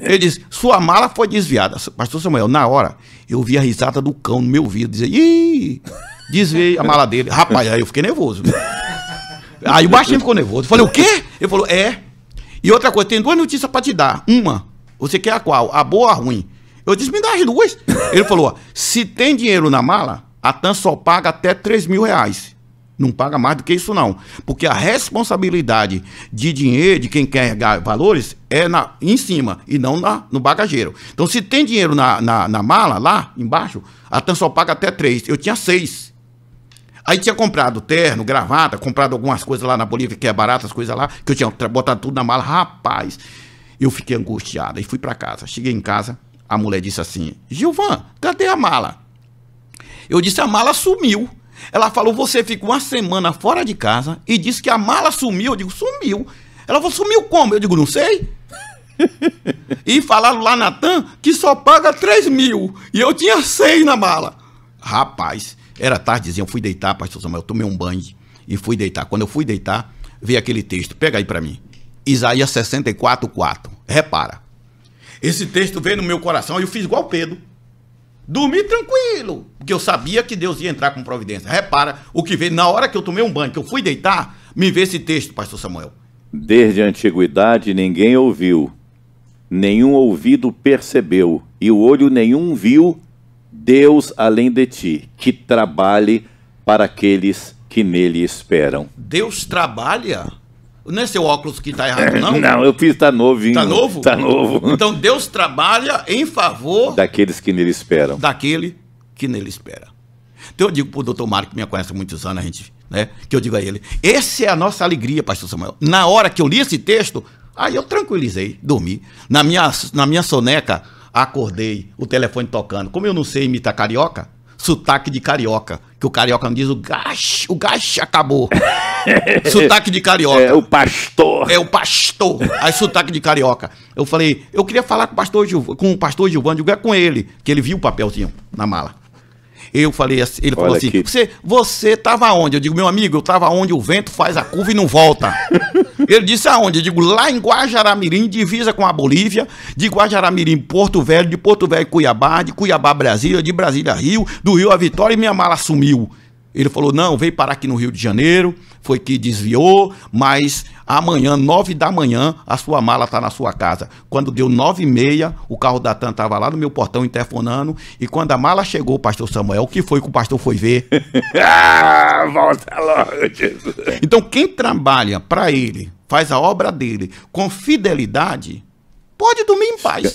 Ele disse: Sua mala foi desviada. Pastor Samuel, na hora, eu vi a risada do cão no meu ouvido, dizia: Ih, desviei a mala dele. Rapaz, aí eu fiquei nervoso. Aí o baixinho ficou nervoso. Eu falei: O quê? Ele falou: É. E outra coisa, tem duas notícias para te dar. Uma, você quer a qual? A boa ou a ruim? Eu disse: Me dá as duas. Ele falou: Se tem dinheiro na mala, a tan só paga até 3 mil reais. Não paga mais do que isso, não. Porque a responsabilidade de dinheiro, de quem quer ganhar valores, é na, em cima e não na, no bagageiro. Então, se tem dinheiro na, na, na mala, lá embaixo, a TAM só paga até três. Eu tinha seis. Aí tinha comprado terno, gravata, comprado algumas coisas lá na Bolívia que é barata, as coisas lá, que eu tinha botado tudo na mala. Rapaz, eu fiquei angustiado e fui para casa. Cheguei em casa, a mulher disse assim: Gilvan, cadê a mala? Eu disse: a mala sumiu. Ela falou: você ficou uma semana fora de casa e disse que a mala sumiu. Eu digo: sumiu. Ela falou: sumiu como? Eu digo: não sei. e falaram lá, TAM que só paga 3 mil. E eu tinha 6 na mala. Rapaz, era tardezinha, eu fui deitar, pastor Samuel, eu tomei um banho e fui deitar. Quando eu fui deitar, veio aquele texto. Pega aí para mim. Isaías 64, 4. Repara. Esse texto veio no meu coração e eu fiz igual Pedro. Dormi tranquilo, porque eu sabia que Deus ia entrar com providência. Repara o que veio. Na hora que eu tomei um banho, que eu fui deitar, me vê esse texto, pastor Samuel. Desde a antiguidade ninguém ouviu, nenhum ouvido percebeu, e o olho nenhum viu Deus além de ti, que trabalhe para aqueles que nele esperam. Deus trabalha? Não é seu óculos que está errado, não? Não, eu fiz, está novinho. está novo? está tá novo. Então Deus trabalha em favor. Daqueles que nele esperam. Daquele que nele espera. Então eu digo para o doutor Mário, que me conhece há muitos anos, a gente, né? Que eu digo a ele: essa é a nossa alegria, pastor Samuel. Na hora que eu li esse texto, aí eu tranquilizei, dormi. Na minha, na minha soneca, acordei, o telefone tocando. Como eu não sei imitar carioca, sotaque de carioca que o carioca não diz o gash o gash acabou. sotaque de carioca. É o pastor. É o pastor. Aí sotaque de carioca. Eu falei, eu queria falar com o pastor Gil, com o pastor Gilvando, é com ele, que ele viu o papelzinho na mala. Eu falei assim, ele Olha falou assim: aqui. "Você, você tava onde?" Eu digo: "Meu amigo, eu tava onde o vento faz a curva e não volta." Ele disse aonde? Eu digo, lá em Guajaramirim, divisa com a Bolívia, de Guajaramirim, Porto Velho, de Porto Velho, Cuiabá, de Cuiabá, Brasília, de Brasília, Rio, do Rio a Vitória, e minha mala sumiu. Ele falou: não, veio parar aqui no Rio de Janeiro, foi que desviou, mas amanhã, nove da manhã, a sua mala está na sua casa. Quando deu nove e meia, o carro da TAN estava lá no meu portão interfonando, e quando a mala chegou, o pastor Samuel, o que foi que o pastor foi ver? volta logo, Jesus. Então, quem trabalha para ele, faz a obra dele com fidelidade, pode dormir em paz.